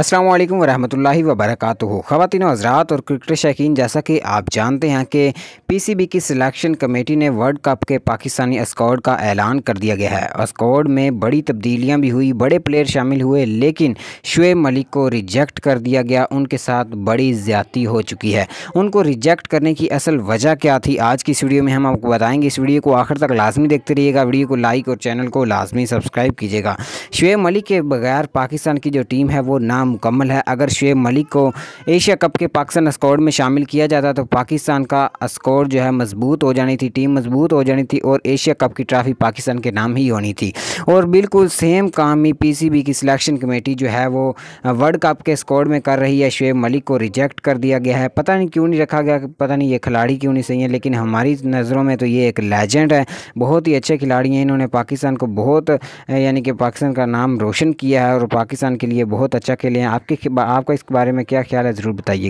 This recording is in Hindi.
अस्सलाम वालेकुम रहमतुल्लाहि व बरकत हजरात और क्रिकेट शौकीन जैसा कि आप जानते हैं कि पीसीबी की सिलेक्शन कमेटी ने वर्ल्ड कप के पाकिस्तानी स्कॉड का ऐलान कर दिया गया है स्कॉड में बड़ी तब्दीलियां भी हुई बड़े प्लेयर शामिल हुए लेकिन शुएब मलिक को रिजेक्ट कर दिया गया उनके साथ बड़ी ज़्यादती हो चुकी है उनको रिजेक्ट करने की असल वजह क्या थी आज की इस वीडियो में हम आपको बताएँगे इस वीडियो को आखिर तक लाजमी देखते रहिएगा वीडियो को लाइक और चैनल को लाजमी सब्सक्राइब कीजिएगा शुएब मलिक के बगैर पाकिस्तान की जो टीम है वो नाम मुकम्मल है अगर शुएब मलिक को एशिया कप के पाकिस्तान स्कॉड में शामिल किया जाता तो पाकिस्तान का स्कॉड जो है मजबूत हो जानी थी टीम मजबूत हो जानी थी और एशिया कप की ट्रॉफी पाकिस्तान के नाम ही होनी थी और बिल्कुल सेम काम ही पी की सिलेक्शन कमेटी जो है वो वर्ल्ड कप के स्कॉड में कर रही है शुएब मलिक को रिजेक्ट कर दिया गया है पता नहीं क्यों नहीं रखा गया पता नहीं ये खिलाड़ी क्यों नहीं सही है लेकिन हमारी नज़रों में तो ये एक लेजेंड है बहुत ही अच्छे खिलाड़ी हैं इन्होंने पाकिस्तान को बहुत यानी कि पाकिस्तान का नाम रोशन किया है और पाकिस्तान के लिए बहुत अच्छा खेल लिए आपके आपका इसके बारे में क्या ख्याल है ज़रूर बताइए